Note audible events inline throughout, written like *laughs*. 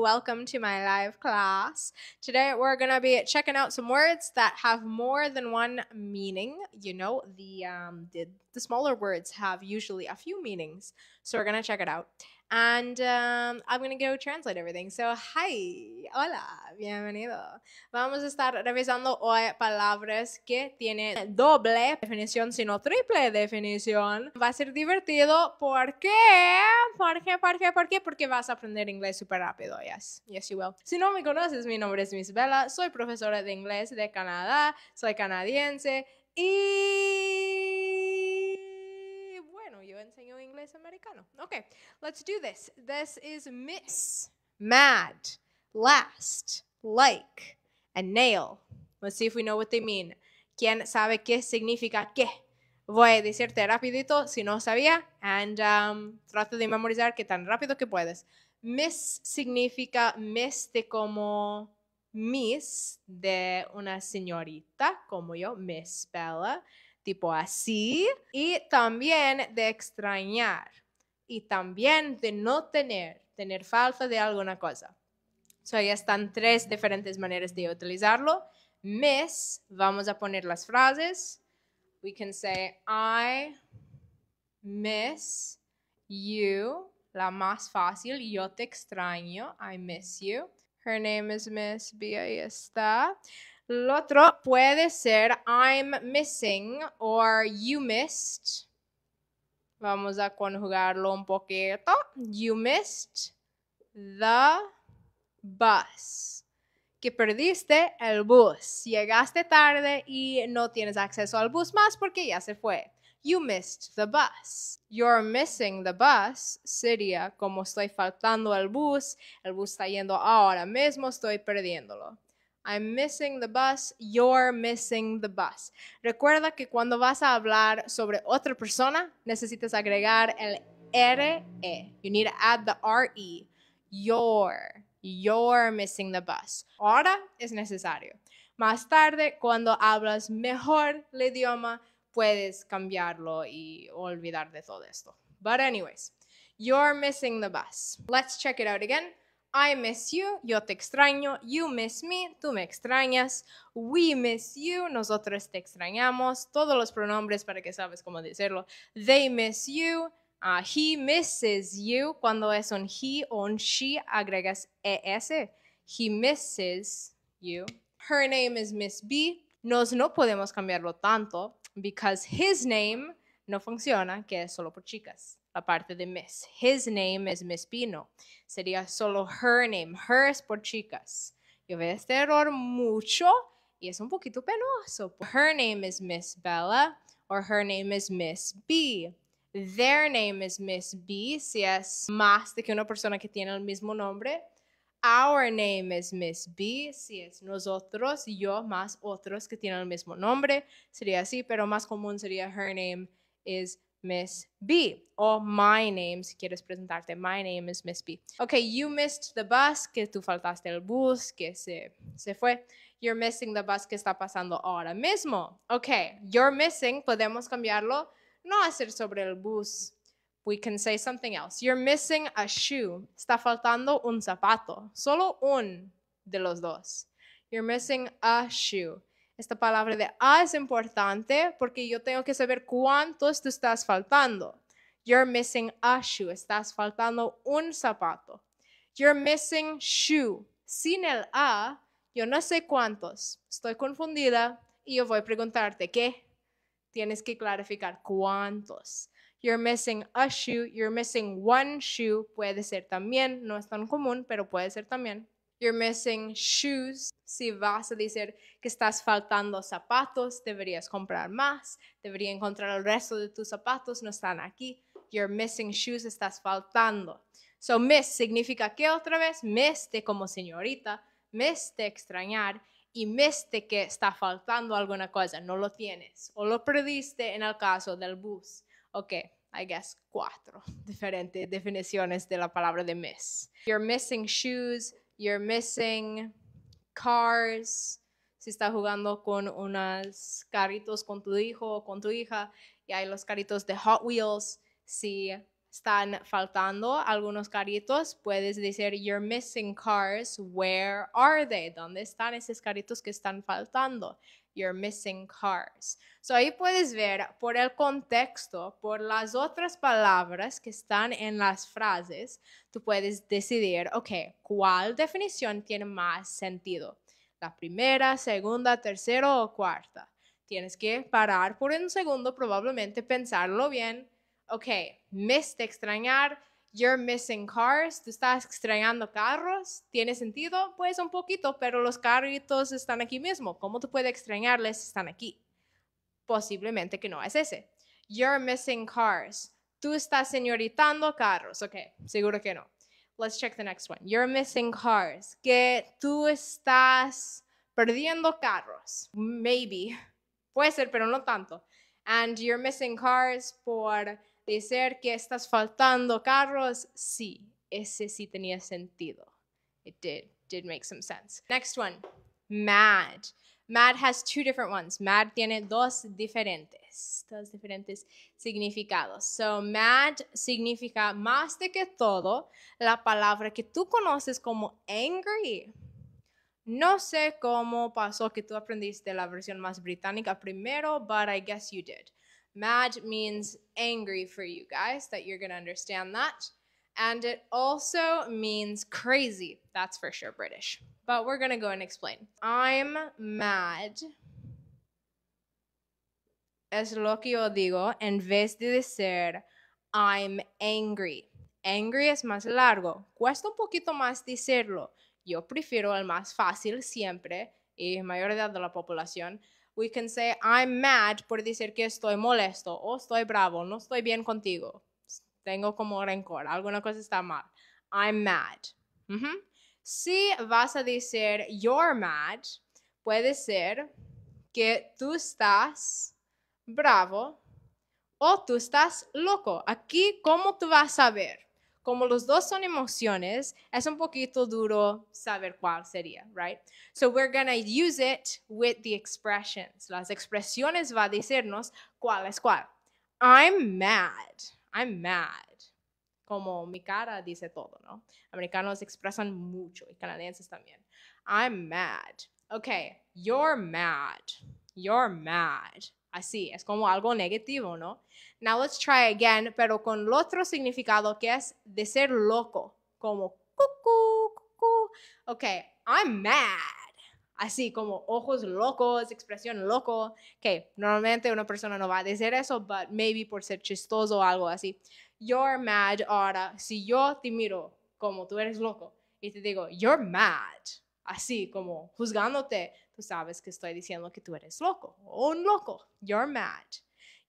welcome to my live class. Today we're going to be checking out some words that have more than one meaning. You know, the, um, the, the smaller words have usually a few meanings, so we're going to check it out. And um, I'm going to go translate everything. So, hi, hola, bienvenido. Vamos a estar revisando hoy palabras que tienen doble definición, sino triple definición. Va a ser divertido. ¿Por qué? ¿Por qué? ¿Por qué? Porque vas a aprender inglés súper rápido. Yes, yes, you will. Si no me conoces, mi nombre es Miss Bella. Soy profesora de inglés de Canadá. Soy canadiense. Y inglés americano. Okay, let's do this. This is miss, mad, last, like, and nail. Let's see if we know what they mean. ¿Quién sabe qué significa qué? Voy a decirte rapidito si no sabía and trato um, trata de memorizar que tan rápido que puedes. Miss significa miss de como miss de una señorita, como yo, Miss Bella tipo así, y también de extrañar, y también de no tener, tener falta de alguna cosa. So, ya están tres diferentes maneras de utilizarlo. Miss, vamos a poner las frases. We can say, I miss you. La más fácil, yo te extraño. I miss you. Her name is Miss B. Ahí está. Lo otro puede ser I'm missing or you missed. Vamos a conjugarlo un poquito. You missed the bus. Que perdiste el bus. Llegaste tarde y no tienes acceso al bus más porque ya se fue. You missed the bus. You're missing the bus sería como estoy faltando el bus, el bus está yendo ahora mismo, estoy perdiéndolo. I'm missing the bus, you're missing the bus. Recuerda que cuando vas a hablar sobre otra persona, necesitas agregar el RE. You need to add the RE. You're, you're missing the bus. Ahora es necesario. Más tarde, cuando hablas mejor el idioma, puedes cambiarlo y olvidar de todo esto. But anyways, you're missing the bus. Let's check it out again. I miss you, yo te extraño, you miss me, tú me extrañas, we miss you, nosotros te extrañamos, todos los pronombres para que sabes cómo decirlo, they miss you, ah, he misses you, cuando es un he o un she agregas es, he misses you, her name is Miss B, nos no podemos cambiarlo tanto because his name no funciona, que es solo por chicas. La parte de Miss. His name is Miss Pino. Sería solo her name. Her es por chicas. Yo veo este error mucho y es un poquito penoso. Her name is Miss Bella or her name is Miss B. Their name is Miss B si es más de que una persona que tiene el mismo nombre. Our name is Miss B, si es nosotros, yo más otros que tienen el mismo nombre, sería así, pero más común sería her name is Miss B. O my name, si quieres presentarte, my name is Miss B. Ok, you missed the bus, que tú faltaste el bus, que se, se fue. You're missing the bus que está pasando ahora mismo. Ok, you're missing, podemos cambiarlo, no hacer sobre el bus. We can say something else. You're missing a shoe. Está faltando un zapato. Solo un de los dos. You're missing a shoe esta palabra de A ah, es importante porque yo tengo que saber cuántos tú estás faltando. You're missing a shoe. Estás faltando un zapato. You're missing shoe. Sin el A, yo no sé cuántos. Estoy confundida y yo voy a preguntarte qué. Tienes que clarificar cuántos. You're missing a shoe. You're missing one shoe. Puede ser también. No es tan común, pero puede ser también. You're missing shoes. Si vas a decir que estás faltando zapatos, deberías comprar más. Debería encontrar el resto de tus zapatos. No están aquí. You're missing shoes. Estás faltando. So, miss significa que otra vez, miss de como señorita, miss de extrañar y miss de que está faltando alguna cosa. No lo tienes o lo perdiste en el caso del bus. Ok, I guess, cuatro *laughs* diferentes definiciones de la palabra de miss. You're missing shoes, you're missing, cars, si está jugando con unos carritos con tu hijo o con tu hija y hay los carritos de Hot Wheels, si están faltando algunos carritos, puedes decir, you're missing cars, where are they? ¿Dónde están esos carritos que están faltando? You're missing cars. So ahí puedes ver por el contexto, por las otras palabras que están en las frases, tú puedes decidir, ok, ¿cuál definición tiene más sentido? ¿La primera, segunda, tercera o cuarta? Tienes que parar por un segundo, probablemente pensarlo bien. Ok, missed extrañar, you're missing cars, tú estás extrañando carros, ¿tiene sentido? Pues un poquito, pero los carritos están aquí mismo. ¿Cómo tú puedes extrañarles si están aquí? Posiblemente que no es ese. You're missing cars. Tú estás señoritando carros. Ok, seguro que no. Let's check the next one. You're missing cars. Que tú estás perdiendo carros. Maybe. *laughs* Puede ser, pero no tanto. And you're missing cars por decir que estás faltando carros, sí, ese sí tenía sentido. It did, did make some sense. Next one, mad. Mad has two different ones. Mad tiene dos diferentes, dos diferentes significados. So, mad significa más de que todo la palabra que tú conoces como angry. No sé cómo pasó que tú aprendiste la versión más británica primero, but I guess you did. Mad means angry for you guys, that you're going to understand that. And it also means crazy. That's for sure British. But we're going to go and explain. I'm mad. Es lo que yo digo en vez de decir I'm angry. Angry es más largo. Cuesta un poquito más decirlo. Yo prefiero el más fácil siempre y mayor edad de la población. We can say, I'm mad por decir que estoy molesto o estoy bravo, no estoy bien contigo. Tengo como rencor, alguna cosa está mal. I'm mad. Si vas a decir you're mad, puede ser que tú estás bravo o tú estás loco. Aquí, ¿cómo tú vas a ver? Como los dos son emociones, es un poquito duro saber cuál sería, right? So we're gonna use it with the expressions. Las expresiones va a decirnos cuál es cuál. I'm mad. I'm mad. Como mi cara dice todo, ¿no? Americanos expresan mucho y canadienses también. I'm mad. Okay, you're mad. You're mad así, es como algo negativo, ¿no? Now let's try again, pero con el otro significado que es de ser loco, como cucú, cucú. Ok, I'm mad así como ojos locos, expresión loco, que normalmente una persona no va a decir eso, but maybe por ser chistoso o algo así. You're mad ahora, si yo te miro como tú eres loco y te digo, you're mad, así como juzgándote, sabes que estoy diciendo que tú eres loco o un loco. You're mad.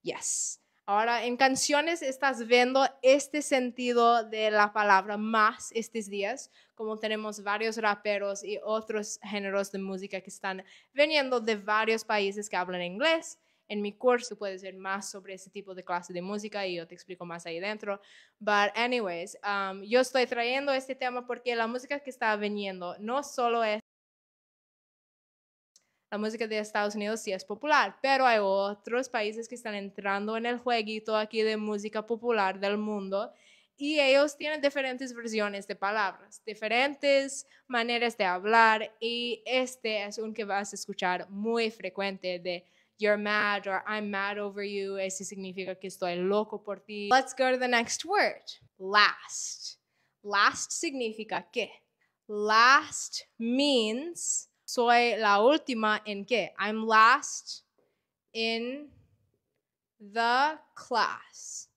Yes. Ahora, en canciones estás viendo este sentido de la palabra más estos días, como tenemos varios raperos y otros géneros de música que están viniendo de varios países que hablan inglés. En mi curso puedes ver más sobre ese tipo de clase de música y yo te explico más ahí dentro. But anyways, um, yo estoy trayendo este tema porque la música que está viniendo no solo es la música de Estados Unidos sí es popular, pero hay otros países que están entrando en el jueguito aquí de música popular del mundo y ellos tienen diferentes versiones de palabras, diferentes maneras de hablar y este es un que vas a escuchar muy frecuente de you're mad or I'm mad over you, eso significa que estoy loco por ti. Let's go to the next word, last. Last significa que Last means soy la última en qué? I'm last in the class.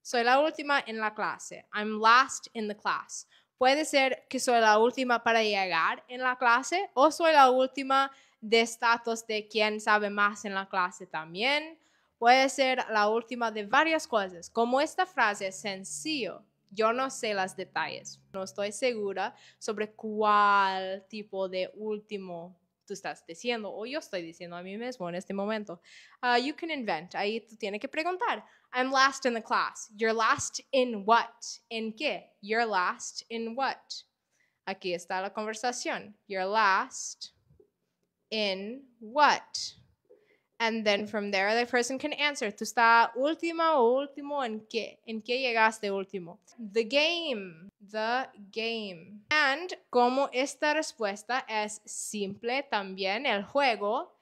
Soy la última en la clase. I'm last in the class. Puede ser que soy la última para llegar en la clase o soy la última de estatus de quien sabe más en la clase también. Puede ser la última de varias cosas. Como esta frase es sencillo, yo no sé los detalles, no estoy segura sobre cuál tipo de último tú estás diciendo o yo estoy diciendo a mí mismo en este momento. Ah, you can invent, ahí tú tienes que preguntar. I'm last in the class. You're last in what? ¿En qué? You're last in what? Aquí está la conversación. You're last in what? And then from there the person can answer. Tú estás última o último en qué. En qué llegaste último. The game. The game. And como esta respuesta es simple también, el juego,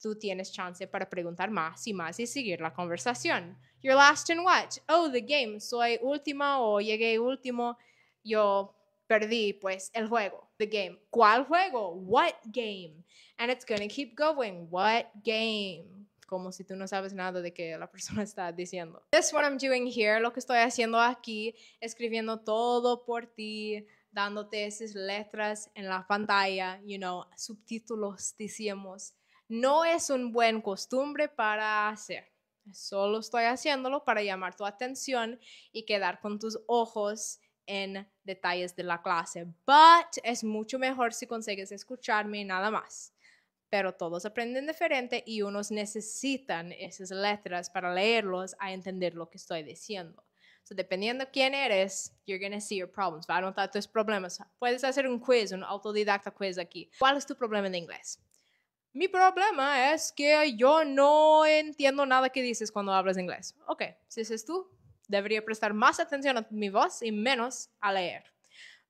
tú tienes chance para preguntar más y más y seguir la conversación. You're last in what? Oh, the game. Soy última o llegué último. Yo perdí pues el juego, the game. ¿Cuál juego? What game? And it's gonna keep going. What game? Como si tú no sabes nada de que la persona *laughs* está diciendo. This what I'm doing here. Lo que estoy haciendo aquí, escribiendo todo por ti, dándote esas letras en la pantalla, you know, subtítulos, decíamos. No es un buen costumbre para hacer. Solo estoy haciéndolo para llamar tu atención y quedar con tus ojos en detalles de la clase, but es mucho mejor si consigues escucharme y nada más. Pero todos aprenden diferente y unos necesitan esas letras para leerlos a entender lo que estoy diciendo. So, dependiendo quién eres, you're going to see your problems. Va a anotar tus problemas. Puedes hacer un quiz, un autodidacta quiz aquí. ¿Cuál es tu problema en inglés? Mi problema es que yo no entiendo nada que dices cuando hablas inglés. Ok, si es tú, Debería prestar más atención a mi voz y menos a leer.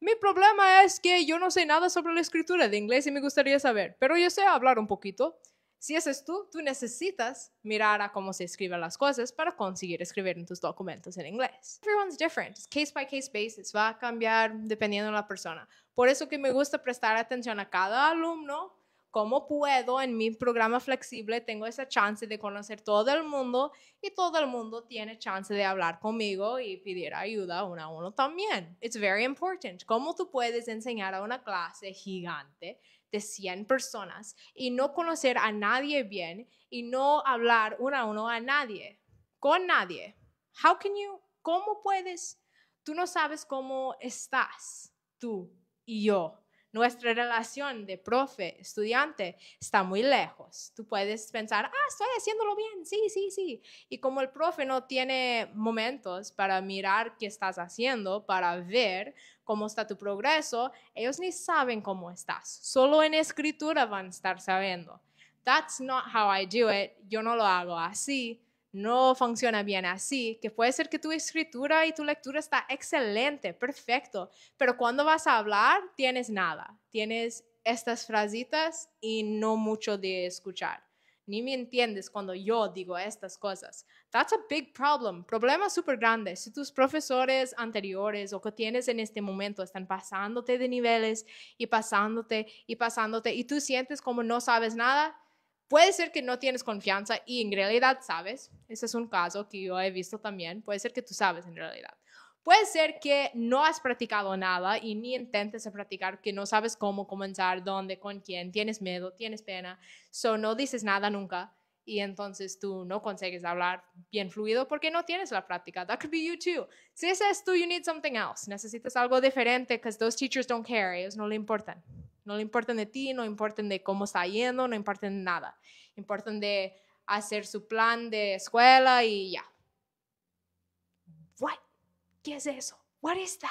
Mi problema es que yo no sé nada sobre la escritura de inglés y me gustaría saber, pero yo sé hablar un poquito. Si ese tú, tú necesitas mirar a cómo se escriben las cosas para conseguir escribir en tus documentos en inglés. Everyone's different. case by case basis. Va a cambiar dependiendo de la persona. Por eso que me gusta prestar atención a cada alumno cómo puedo en mi programa flexible, tengo esa chance de conocer todo el mundo y todo el mundo tiene chance de hablar conmigo y pedir ayuda uno a uno también. It's very important. ¿Cómo tú puedes enseñar a una clase gigante de 100 personas y no conocer a nadie bien y no hablar uno a uno a nadie, con nadie? How can you, ¿Cómo puedes? Tú no sabes cómo estás tú y yo nuestra relación de profe, estudiante, está muy lejos. Tú puedes pensar, ah, estoy haciéndolo bien, sí, sí, sí. Y como el profe no tiene momentos para mirar qué estás haciendo, para ver cómo está tu progreso, ellos ni saben cómo estás. Solo en escritura van a estar sabiendo. That's not how I do it. Yo no lo hago así no funciona bien así, que puede ser que tu escritura y tu lectura está excelente, perfecto, pero cuando vas a hablar tienes nada, tienes estas frasitas y no mucho de escuchar. Ni me entiendes cuando yo digo estas cosas. That's a big problem. Problema súper grande. Si tus profesores anteriores o que tienes en este momento están pasándote de niveles y pasándote y pasándote y tú sientes como no sabes nada, Puede ser que no tienes confianza y en realidad sabes. Ese es un caso que yo he visto también. Puede ser que tú sabes en realidad. Puede ser que no has practicado nada y ni intentes practicar, que no sabes cómo comenzar, dónde, con quién, tienes miedo, tienes pena, so no dices nada nunca y entonces tú no consigues hablar bien fluido porque no tienes la práctica. That could be you too. Si es tú, you need something else. Necesitas algo diferente because those teachers don't care, ellos no le importan. No le importan de ti, no importan de cómo está yendo, no importan nada. Importan de hacer su plan de escuela y ya. What? ¿Qué es eso? What is that?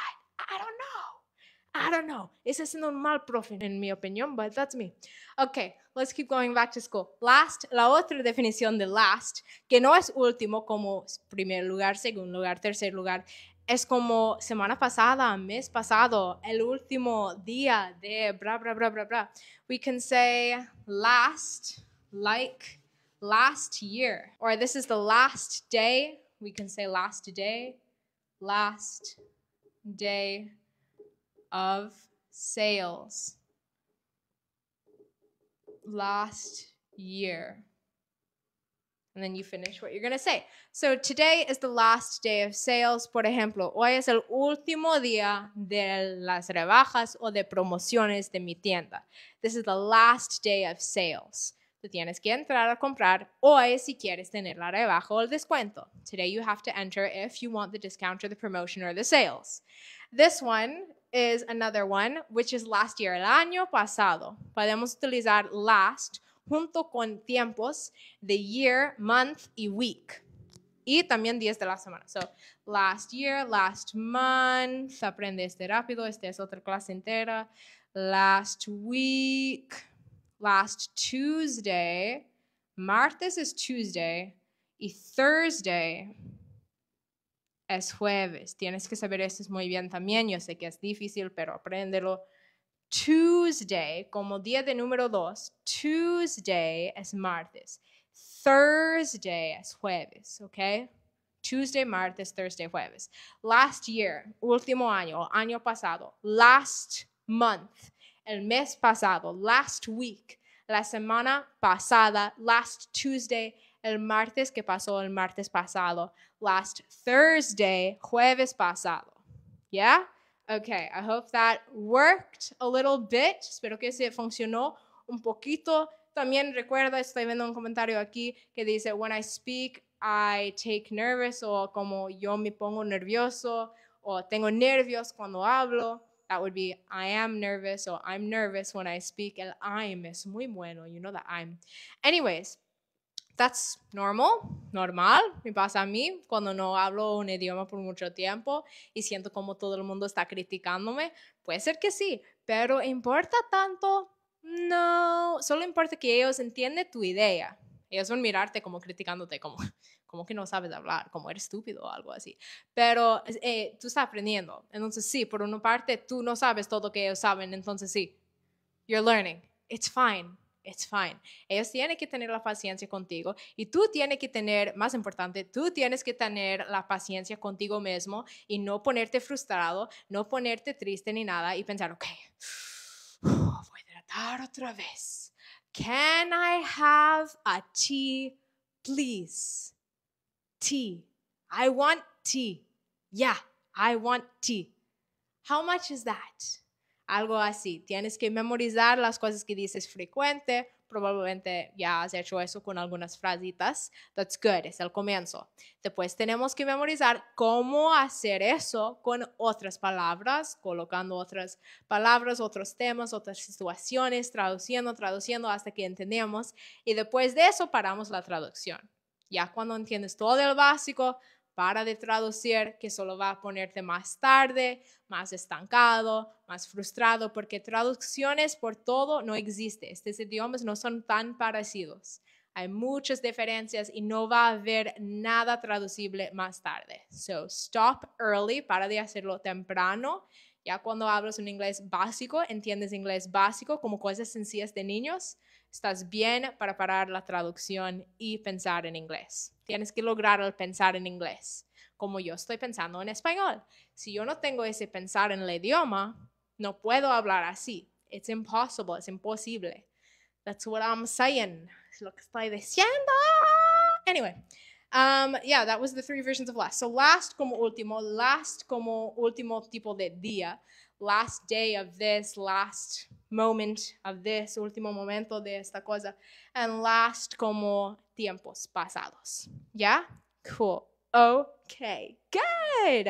I don't know. I don't know. Ese es normal, profe, en mi opinión, but that's me. Okay, let's keep going back to school. Last, la otra definición de last, que no es último como primer lugar, segundo lugar, tercer lugar, es como semana pasada, mes pasado, el último día de bla, bla, bla, bla, bla. We can say last, like last year. Or this is the last day. We can say last day, last day of sales. Last year and then you finish what you're going to say. So today is the last day of sales. Por ejemplo, hoy es el último día de las rebajas o de promociones de mi tienda. This is the last day of sales. Tú tienes que entrar a comprar hoy si quieres tener la rebaja o el descuento. Today you have to enter if you want the discount or the promotion or the sales. This one is another one, which is last year, el año pasado. Podemos utilizar last junto con tiempos de year, month y week. Y también días de la semana. So, last year, last month, aprende este rápido, esta es otra clase entera. Last week, last Tuesday, martes es Tuesday y Thursday es jueves. Tienes que saber esto muy bien también. Yo sé que es difícil, pero apréndelo. Tuesday, como día de número dos, Tuesday es martes. Thursday es jueves, ¿ok? Tuesday, martes, Thursday, jueves. Last year, último año, año pasado, last month, el mes pasado, last week, la semana pasada, last Tuesday, el martes que pasó, el martes pasado, last Thursday, jueves pasado. ¿Ya? Okay, I hope that worked a little bit. Espero que se funcionó un poquito. También recuerda, estoy viendo un comentario aquí que dice, when I speak, I take nervous, o como yo me pongo nervioso, o tengo nervios cuando hablo. That would be, I am nervous, or I'm nervous when I speak. El I'm is muy bueno, you know that I'm. Anyways, That's normal, normal, me pasa a mí cuando no hablo un idioma por mucho tiempo y siento como todo el mundo está criticándome. Puede ser que sí, pero ¿importa tanto? No, solo importa que ellos entiendan tu idea. Ellos van a mirarte como criticándote, como, *laughs* como que no sabes hablar, como eres estúpido o algo así. Pero eh, tú estás aprendiendo. Entonces sí, por una parte, tú no sabes todo lo que ellos saben, entonces sí, you're learning. It's fine it's fine. Ellos tienen que tener la paciencia contigo y tú tienes que tener, más importante, tú tienes que tener la paciencia contigo mismo y no ponerte frustrado, no ponerte triste ni nada y pensar, ok, *sighs* voy a tratar otra vez. Can I have a tea, please? Tea. I want tea. Yeah, I want tea. How much is that? algo así. Tienes que memorizar las cosas que dices frecuente. Probablemente ya has hecho eso con algunas frasitas. That's good, es el comienzo. Después tenemos que memorizar cómo hacer eso con otras palabras, colocando otras palabras, otros temas, otras situaciones, traduciendo, traduciendo hasta que entendemos. Y después de eso paramos la traducción. Ya cuando entiendes todo el básico, para de traducir, que solo va a ponerte más tarde, más estancado, más frustrado, porque traducciones por todo no existen. Estos idiomas no son tan parecidos. Hay muchas diferencias y no va a haber nada traducible más tarde. So, stop early, para de hacerlo temprano ya cuando hablas un inglés básico, entiendes inglés básico como cosas sencillas de niños, estás bien para parar la traducción y pensar en inglés. Tienes que lograr el pensar en inglés, como yo estoy pensando en español. Si yo no tengo ese pensar en el idioma, no puedo hablar así. It's impossible, es imposible. That's what I'm saying. Es lo que estoy diciendo. Anyway, Um, yeah, that was the three versions of last. So last como último, last como último tipo de día, last day of this, last moment of this, último momento de esta cosa, and last como tiempos pasados. Yeah? Cool. Okay, good.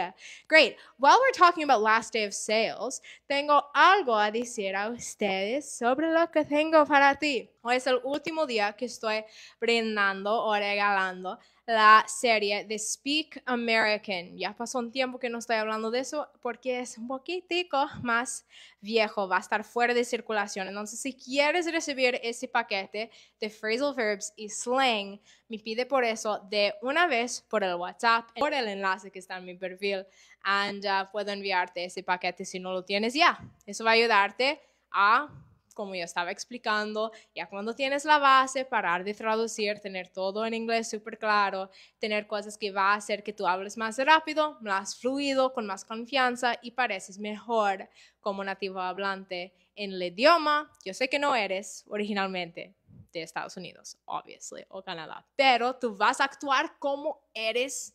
Great. While we're talking about last day of sales, tengo algo a decir a ustedes sobre lo que tengo para ti. Hoy es el último día que estoy brindando o regalando la serie de Speak American. Ya pasó un tiempo que no estoy hablando de eso porque es un poquitico más viejo, va a estar fuera de circulación. Entonces, si quieres recibir ese paquete de phrasal verbs y slang, me pide por eso de una vez por el WhatsApp, por el enlace que está en mi perfil, Y puedo enviarte ese paquete si no lo tienes ya. Eso va a ayudarte a como yo estaba explicando, ya cuando tienes la base, parar de traducir, tener todo en inglés súper claro, tener cosas que va a hacer que tú hables más rápido, más fluido, con más confianza y pareces mejor como nativo hablante en el idioma. Yo sé que no eres originalmente de Estados Unidos, obviamente, o Canadá, pero tú vas a actuar como eres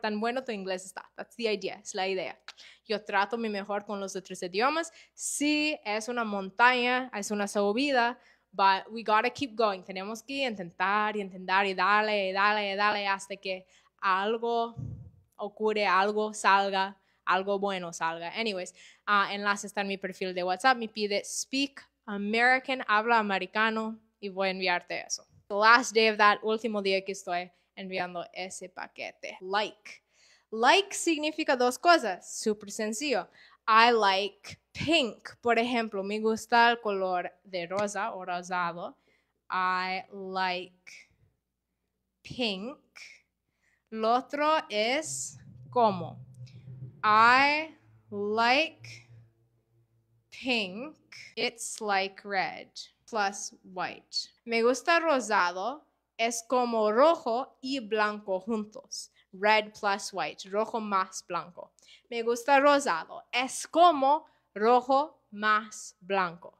tan bueno tu inglés está. That's the idea, es la idea. Yo trato mi mejor con los otros idiomas. Sí, es una montaña, es una subida, but we gotta keep going. Tenemos que intentar y intentar y darle y darle y darle hasta que algo ocurre, algo salga, algo bueno salga. Anyways, ah, enlace está en mi perfil de WhatsApp. Me pide Speak American, habla americano y voy a enviarte eso. The last day of that último día que estoy enviando ese paquete. Like. Like significa dos cosas, súper sencillo. I like pink, por ejemplo, me gusta el color de rosa o rosado. I like pink. Lo otro es como. I like pink. It's like red plus white. Me gusta rosado es como rojo y blanco juntos. Red plus white, rojo más blanco. Me gusta rosado, es como rojo más blanco.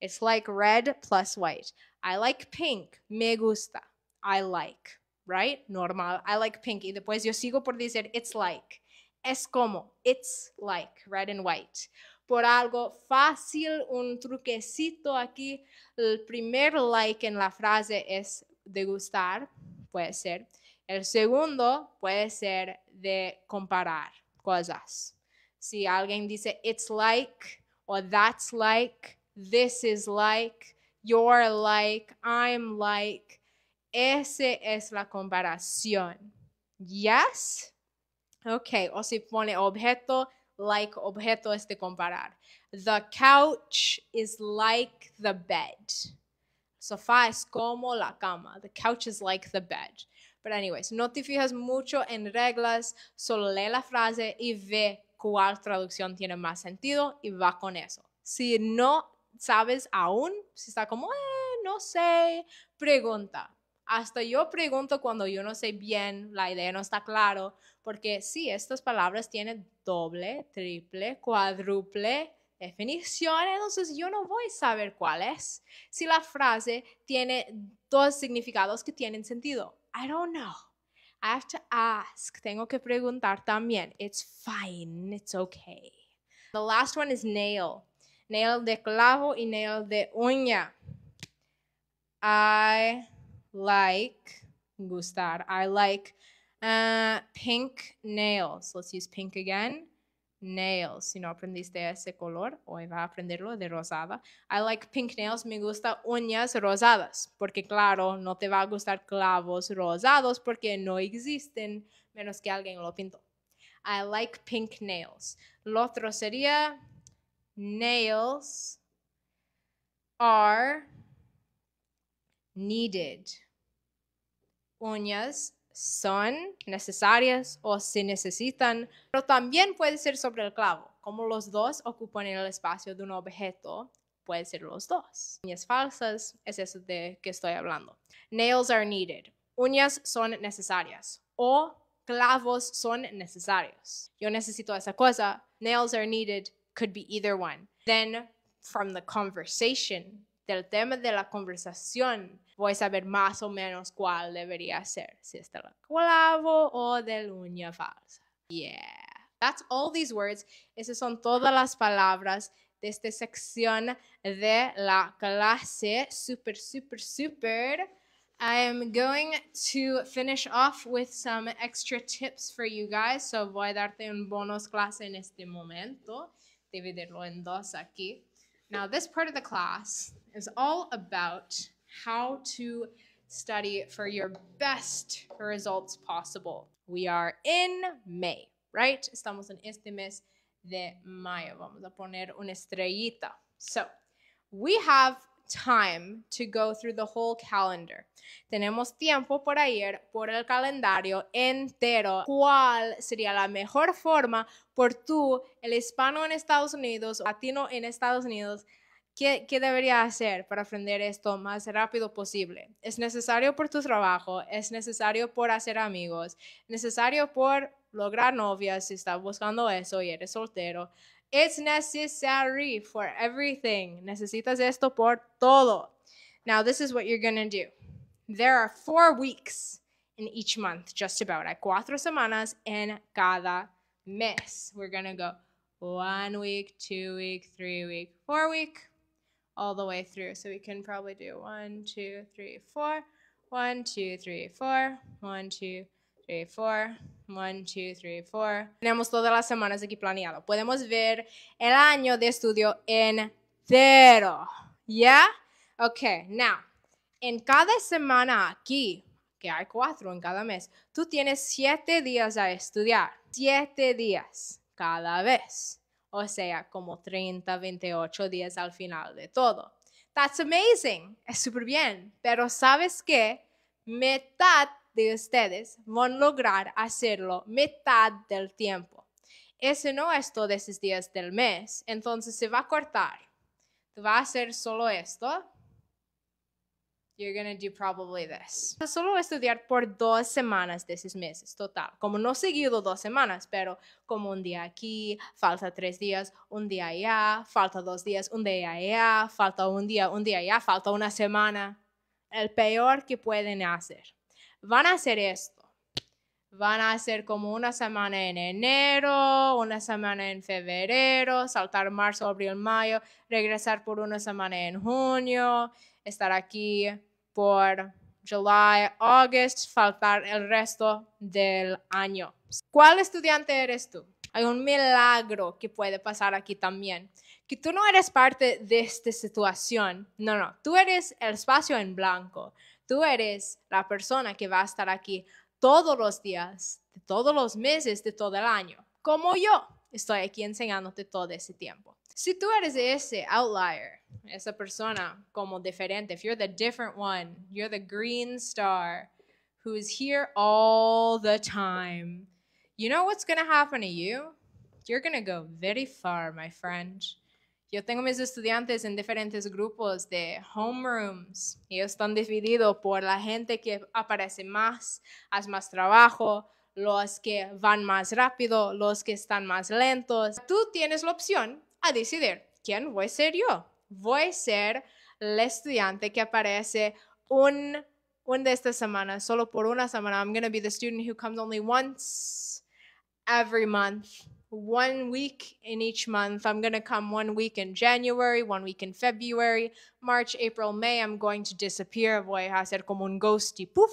It's like red plus white. I like pink, me gusta. I like, right? Normal, I like pink. Y después yo sigo por decir it's like. Es como, it's like, red and white por algo fácil, un truquecito aquí. El primer like en la frase es de gustar, puede ser. El segundo puede ser de comparar cosas. Si alguien dice, it's like, o that's like, this is like, you're like, I'm like, ese es la comparación. Yes? Ok, o si pone objeto, like objeto es de comparar. The couch is like the bed sofá es como la cama. The couch is like the bed. Pero anyways, no te fijas mucho en reglas, solo lee la frase y ve cuál traducción tiene más sentido y va con eso. Si no sabes aún, si está como, eh, no sé, pregunta. Hasta yo pregunto cuando yo no sé bien, la idea no está claro, porque sí, estas palabras tienen doble, triple, cuádruple Definiciones, entonces yo no voy a saber cuál es. Si la frase tiene dos significados que tienen sentido, I don't know. I have to ask. Tengo que preguntar también. It's fine. It's okay. The last one is nail. Nail de clavo y nail de uña. I like gustar. I like uh, pink nails. Let's use pink again nails. Si no aprendiste ese color, hoy va a aprenderlo de rosada. I like pink nails, me gusta uñas rosadas, porque claro, no te va a gustar clavos rosados porque no existen menos que alguien lo pintó. I like pink nails. Lo otro sería nails are needed. Uñas son necesarias o se necesitan, pero también puede ser sobre el clavo, como los dos ocupan el espacio de un objeto, puede ser los dos. Uñas falsas es eso de que estoy hablando. Nails are needed. Uñas son necesarias o clavos son necesarios. Yo necesito esa cosa. Nails are needed could be either one. Then from the conversation del tema de la conversación, voy a saber más o menos cuál debería ser, si es la clavo o de uña falsa. Yeah. That's all these words. Esas son todas las palabras de esta sección de la clase. Super, super, super. I am going to finish off with some extra tips for you guys. So voy a darte un bonus clase en este momento. Dividirlo en dos aquí. Now, this part of the class, is all about how to study for your best results possible. We are in May, right? Estamos en este mes de mayo. Vamos a poner una estrellita. So, we have time to go through the whole calendar. Tenemos tiempo por ir por el calendario entero. ¿Cuál sería la mejor forma por tú, el hispano en Estados Unidos, latino en Estados Unidos, ¿Qué, debería hacer para aprender esto más rápido posible? Es necesario por tu trabajo, es necesario por hacer amigos, necesario por lograr novias si estás buscando eso y eres soltero. It's necessary for everything. Necesitas esto por todo. Now, this is what you're going to do. There are four weeks in each month, just about. Hay cuatro semanas en cada mes. We're going to go one week, two week, three week, four week all the way through. So we can probably do one, two, three, four, one, two, three, four, one, two, three, four. One, two, three, four. Tenemos todas las semanas aquí planeado. Podemos ver el año de estudio entero. ¿Ya? Yeah? Ok, now, en cada semana aquí, que hay cuatro en cada mes, tú tienes siete días a estudiar. Siete días cada vez o sea, como 30, 28 días al final de todo. That's amazing, es súper bien, pero ¿sabes qué? Mitad de ustedes van a lograr hacerlo mitad del tiempo. Ese no es todos esos días del mes, entonces se va a cortar. Va a ser solo esto you're gonna do probably this. Solo estudiar por dos semanas de esos meses, total. Como no seguido dos semanas, pero como un día aquí, falta tres días, un día allá, falta dos días, un día allá, falta un día, un día allá, falta una semana. El peor que pueden hacer. Van a hacer esto. Van a hacer como una semana en enero, una semana en febrero, saltar marzo, abril, mayo, regresar por una semana en junio, estar aquí por July, August, faltar el resto del año. ¿Cuál estudiante eres tú? Hay un milagro que puede pasar aquí también, que tú no eres parte de esta situación, no, no, tú eres el espacio en blanco, tú eres la persona que va a estar aquí todos los días, de todos los meses, de todo el año, como yo estoy aquí enseñándote todo ese tiempo si tú eres ese outlier, esa persona como diferente, if you're the different one, you're the green star who is here all the time, you know what's going to happen to you? You're going to go very far, my friend. Yo tengo mis estudiantes en diferentes grupos de homerooms. Ellos están divididos por la gente que aparece más, hace más trabajo, los que van más rápido, los que están más lentos. Tú tienes la opción a decidir quién voy a ser yo. Voy a ser el estudiante que aparece un, de esta semana, solo por una semana. I'm going to be the student who comes only once every month. One week in each month. I'm going to come one week in January, one week in February, March, April, May. I'm going to disappear. Voy a hacer como un ghost y poof.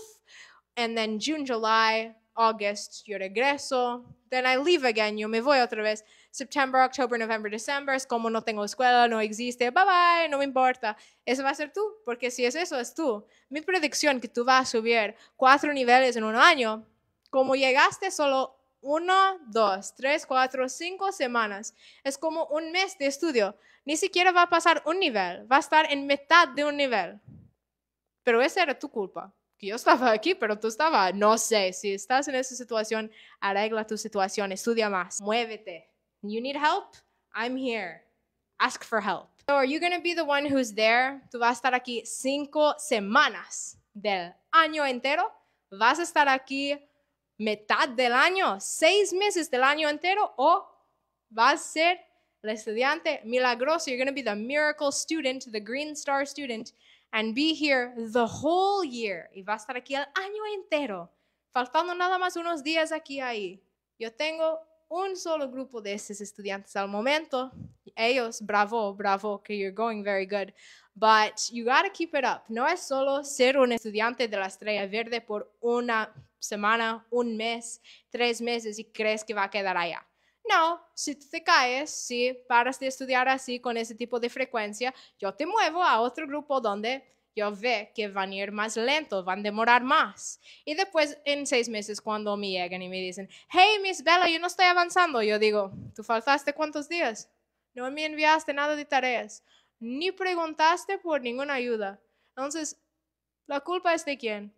And then June, July, August, yo regreso. Then I leave again. Yo me voy otra vez. September, octubre, noviembre, December, es como no tengo escuela, no existe, bye bye, no me importa. Eso va a ser tú, porque si es eso, es tú. Mi predicción que tú vas a subir cuatro niveles en un año, como llegaste solo uno, dos, tres, cuatro, cinco semanas, es como un mes de estudio. Ni siquiera va a pasar un nivel, va a estar en mitad de un nivel. Pero esa era tu culpa que yo estaba aquí, pero tú estabas, no sé, si estás en esa situación, arregla tu situación, estudia más, muévete. You need help? I'm here. Ask for help. So are you going to be the one who's there? Tú vas a estar aquí cinco semanas del año entero. Vas a estar aquí mitad del año, seis meses del año entero, o vas a ser el estudiante milagroso. You're going to be the miracle student, the green star student, and be here the whole year. Y vas a estar aquí el año entero, faltando nada más unos días aquí ahí. Yo tengo un solo grupo de esos estudiantes al momento. Ellos, bravo, bravo, que you're going very good. But you gotta keep it up. No es solo ser un estudiante de la estrella verde por una semana, un mes, tres meses y crees que va a quedar allá. No, si te caes, si paras de estudiar así con ese tipo de frecuencia, yo te muevo a otro grupo donde yo ve que van a ir más lento, van a demorar más. Y después, en seis meses, cuando me llegan y me dicen, hey, Miss Bella, yo no estoy avanzando, yo digo, ¿tú faltaste cuántos días? No me enviaste nada de tareas, ni preguntaste por ninguna ayuda. Entonces, ¿la culpa es de quién?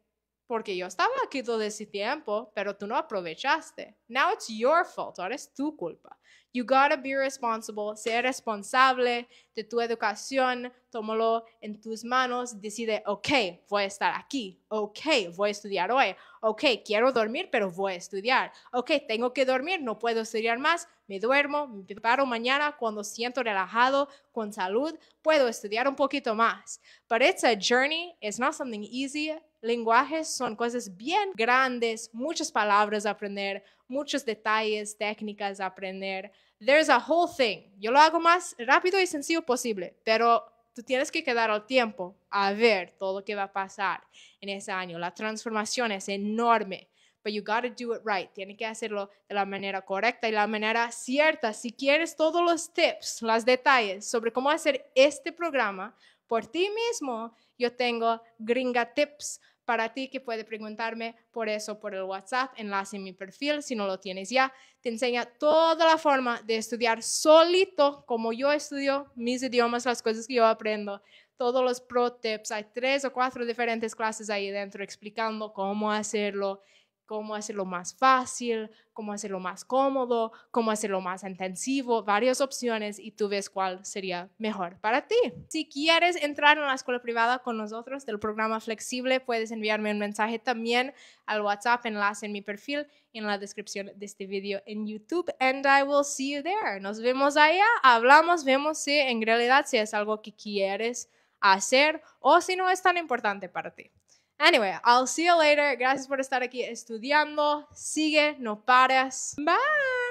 porque yo estaba aquí todo ese tiempo, pero tú no aprovechaste. Now it's your fault, ahora es tu culpa. You gotta be responsible, ser responsable de tu educación, tómalo en tus manos, decide, ok, voy a estar aquí, ok, voy a estudiar hoy, ok, quiero dormir, pero voy a estudiar, ok, tengo que dormir, no puedo estudiar más, me duermo, me preparo mañana cuando siento relajado, con salud, puedo estudiar un poquito más. But it's a journey, it's not something easy, lenguajes son cosas bien grandes, muchas palabras a aprender, muchos detalles, técnicas a aprender. There's a whole thing. Yo lo hago más rápido y sencillo posible, pero tú tienes que quedar al tiempo a ver todo lo que va a pasar en ese año. La transformación es enorme pero you gotta do it right. Tiene que hacerlo de la manera correcta y la manera cierta. Si quieres todos los tips, los detalles sobre cómo hacer este programa por ti mismo, yo tengo Gringa Tips para ti que puede preguntarme por eso por el WhatsApp, enlace en mi perfil si no lo tienes ya. Te enseña toda la forma de estudiar solito, como yo estudio mis idiomas, las cosas que yo aprendo, todos los pro tips. Hay tres o cuatro diferentes clases ahí dentro explicando cómo hacerlo cómo hacerlo más fácil, cómo hacerlo más cómodo, cómo hacerlo más intensivo, varias opciones y tú ves cuál sería mejor para ti. Si quieres entrar en la escuela privada con nosotros del programa flexible, puedes enviarme un mensaje también al WhatsApp, enlace en mi perfil en la descripción de este video en YouTube and I will see you there. Nos vemos allá, hablamos, vemos si en realidad si es algo que quieres hacer o si no es tan importante para ti. Anyway, I'll see you later. Gracias por estar aquí estudiando. Sigue, no pares. Bye.